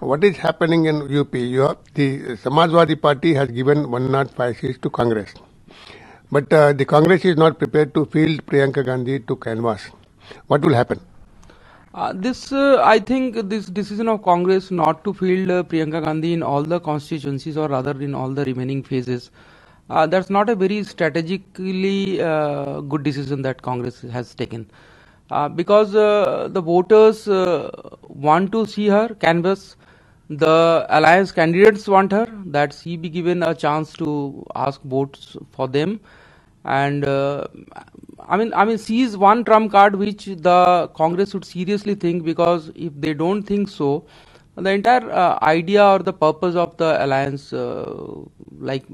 what is happening in UP? Have, the Samajwadi Party has given 105 seats to Congress. But uh, the Congress is not prepared to field Priyanka Gandhi to canvas. What will happen? Uh, this, uh, I think, this decision of Congress not to field uh, Priyanka Gandhi in all the constituencies or rather in all the remaining phases, uh, that's not a very strategically uh, good decision that Congress has taken. Uh, because the voters want to see her canvass, the alliance candidates want her that she be given a chance to ask votes for them and uh, i mean i mean she is one trump card which the congress should seriously think because if they don't think so the entire uh, idea or the purpose of the alliance uh, like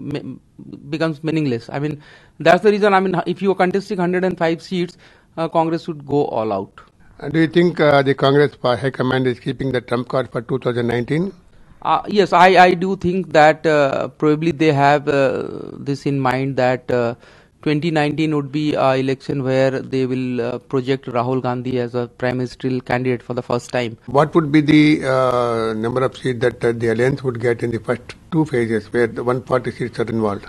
becomes meaningless i mean that's the reason i mean if you are contesting 105 seats uh, congress should go all out and uh, do you think uh, the Congress uh, High Command is keeping the trump card for 2019? Uh, yes, I, I do think that uh, probably they have uh, this in mind that 2019 would be an election where they will project Rahul Gandhi as a prime ministerial candidate for the first time. What would be the number of seats that the alliance would get in the first two phases where the party seats are involved?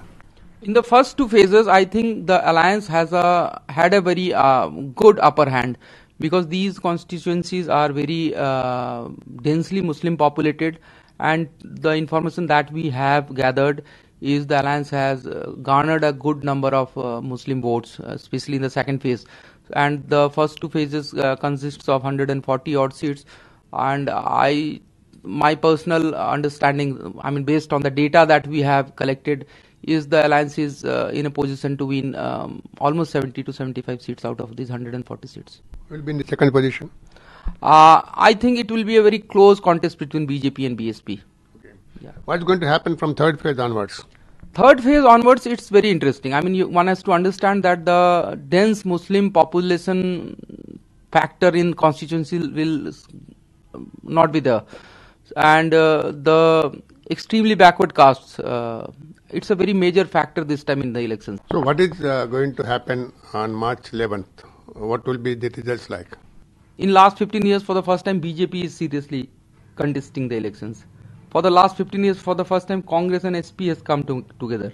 in the first two phases i think the alliance has a had a very uh, good upper hand because these constituencies are very uh, densely Muslim populated and the information that we have gathered is the alliance has uh, garnered a good number of uh, Muslim votes, uh, especially in the second phase. And the first two phases uh, consists of 140 odd seats. And I, my personal understanding, I mean, based on the data that we have collected, is the alliance is uh, in a position to win um, almost 70 to 75 seats out of these 140 seats. Will be in the second position. Uh, I think it will be a very close contest between BJP and BSP. Okay. Yeah. What's going to happen from third phase onwards? Third phase onwards, it's very interesting. I mean, you, one has to understand that the dense Muslim population factor in constituency will not be there, and uh, the extremely backward castes uh, it's a very major factor this time in the elections. So, what is uh, going to happen on March 11th? What will be the results like? In last 15 years, for the first time, BJP is seriously contesting the elections. For the last 15 years, for the first time, Congress and SP has come to, together.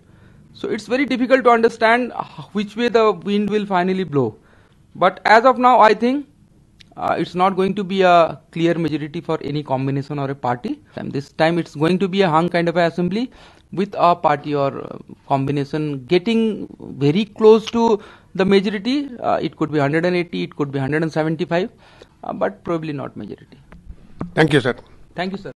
So it's very difficult to understand which way the wind will finally blow. But as of now, I think uh, it's not going to be a clear majority for any combination or a party. And this time it's going to be a hung kind of assembly with a party or uh, combination getting very close to the majority. Uh, it could be 180, it could be 175, uh, but probably not majority. Thank you, sir. Thank you, sir.